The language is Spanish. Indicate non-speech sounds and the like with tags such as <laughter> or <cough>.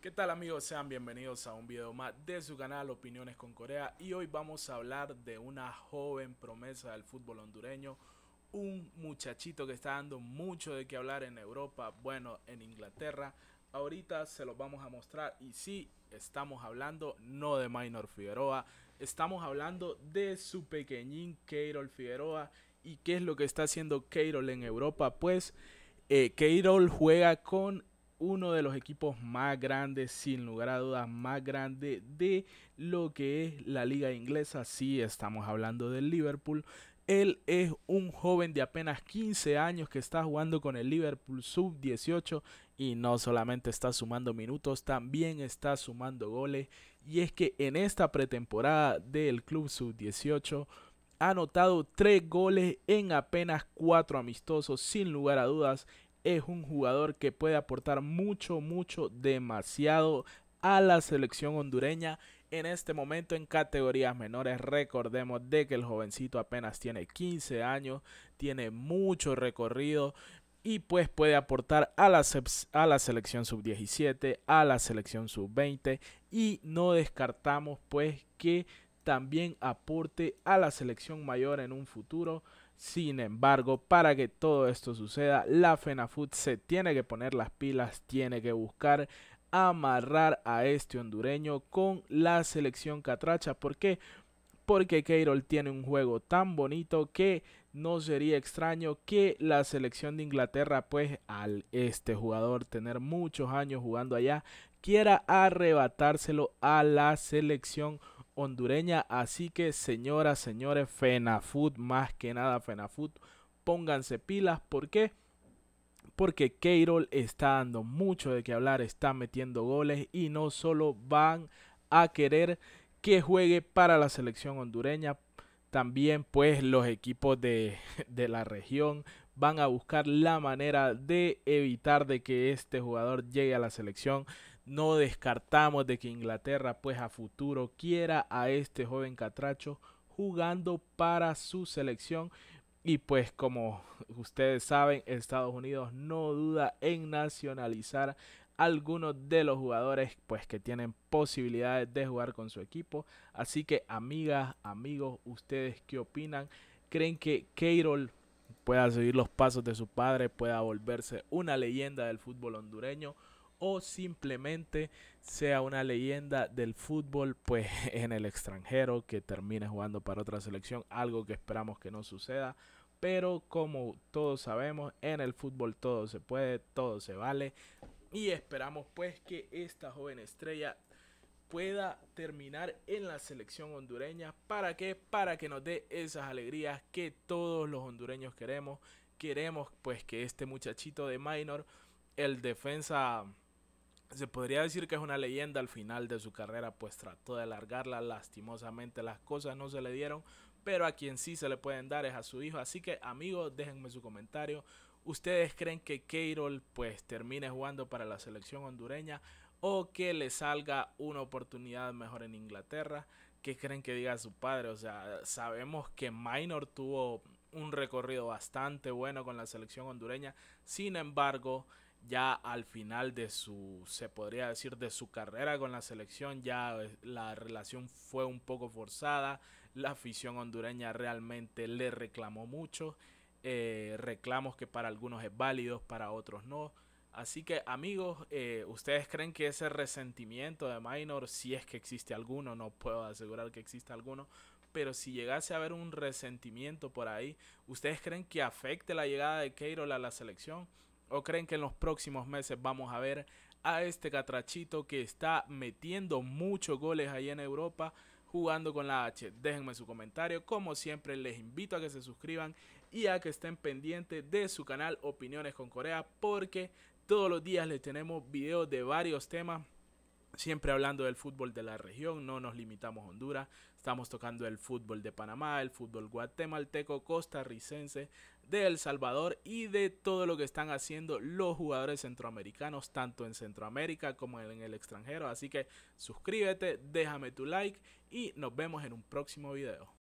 ¿Qué tal amigos? Sean bienvenidos a un video más de su canal Opiniones con Corea y hoy vamos a hablar de una joven promesa del fútbol hondureño, un muchachito que está dando mucho de qué hablar en Europa, bueno, en Inglaterra. Ahorita se los vamos a mostrar y sí, estamos hablando no de Minor Figueroa, estamos hablando de su pequeñín Keirol Figueroa y qué es lo que está haciendo Keirol en Europa, pues... Eh, Keirol juega con uno de los equipos más grandes, sin lugar a dudas, más grande de lo que es la liga inglesa. Si estamos hablando del Liverpool. Él es un joven de apenas 15 años que está jugando con el Liverpool sub-18 y no solamente está sumando minutos, también está sumando goles. Y es que en esta pretemporada del club sub-18 ha anotado 3 goles en apenas 4 amistosos, sin lugar a dudas es un jugador que puede aportar mucho, mucho, demasiado a la selección hondureña en este momento en categorías menores. Recordemos de que el jovencito apenas tiene 15 años, tiene mucho recorrido y pues puede aportar a la, a la selección sub-17, a la selección sub-20 y no descartamos pues que también aporte a la selección mayor en un futuro. Sin embargo, para que todo esto suceda, la FENAFUT se tiene que poner las pilas, tiene que buscar amarrar a este hondureño con la selección catracha. ¿Por qué? Porque Keirol tiene un juego tan bonito que no sería extraño que la selección de Inglaterra, pues al este jugador tener muchos años jugando allá, quiera arrebatárselo a la selección hondureña. Así que, señoras, señores, fenafoot más que nada fenafoot pónganse pilas. ¿Por qué? Porque Keirol está dando mucho de qué hablar, está metiendo goles y no solo van a querer que juegue para la selección hondureña, también pues los equipos de, <laughs> de la región van a buscar la manera de evitar de que este jugador llegue a la selección no descartamos de que Inglaterra pues a futuro quiera a este joven catracho jugando para su selección. Y pues como ustedes saben, Estados Unidos no duda en nacionalizar algunos de los jugadores pues que tienen posibilidades de jugar con su equipo. Así que amigas, amigos, ustedes qué opinan? ¿Creen que Keirol pueda seguir los pasos de su padre, pueda volverse una leyenda del fútbol hondureño? o simplemente sea una leyenda del fútbol pues <laughs> en el extranjero que termine jugando para otra selección, algo que esperamos que no suceda, pero como todos sabemos, en el fútbol todo se puede, todo se vale y esperamos pues que esta joven estrella pueda terminar en la selección hondureña. ¿Para qué? Para que nos dé esas alegrías que todos los hondureños queremos. Queremos pues que este muchachito de Minor, el defensa se podría decir que es una leyenda al final de su carrera, pues trató de alargarla, lastimosamente las cosas no se le dieron, pero a quien sí se le pueden dar es a su hijo, así que amigos, déjenme su comentario. ¿Ustedes creen que Keirol pues termine jugando para la selección hondureña o que le salga una oportunidad mejor en Inglaterra? ¿Qué creen que diga su padre? O sea, sabemos que Minor tuvo un recorrido bastante bueno con la selección hondureña, sin embargo, ya al final de su, se podría decir, de su carrera con la selección, ya eh, la relación fue un poco forzada, la afición hondureña realmente le reclamó mucho, eh, reclamos que para algunos es válidos, para otros no. Así que amigos, eh, ¿ustedes creen que ese resentimiento de Minor, si es que existe alguno, no puedo asegurar que exista alguno, pero si llegase a haber un resentimiento por ahí, ¿ustedes creen que afecte la llegada de Keirol a la selección? ¿O creen que en los próximos meses vamos a ver a este catrachito que está metiendo muchos goles ahí en Europa jugando con la H? Déjenme su comentario. Como siempre, les invito a que se suscriban y a que estén pendientes de su canal Opiniones con Corea porque todos los días les tenemos videos de varios temas Siempre hablando del fútbol de la región, no nos limitamos a Honduras, estamos tocando el fútbol de Panamá, el fútbol guatemalteco, costarricense, de El Salvador y de todo lo que están haciendo los jugadores centroamericanos, tanto en Centroamérica como en el extranjero. Así que suscríbete, déjame tu like y nos vemos en un próximo video.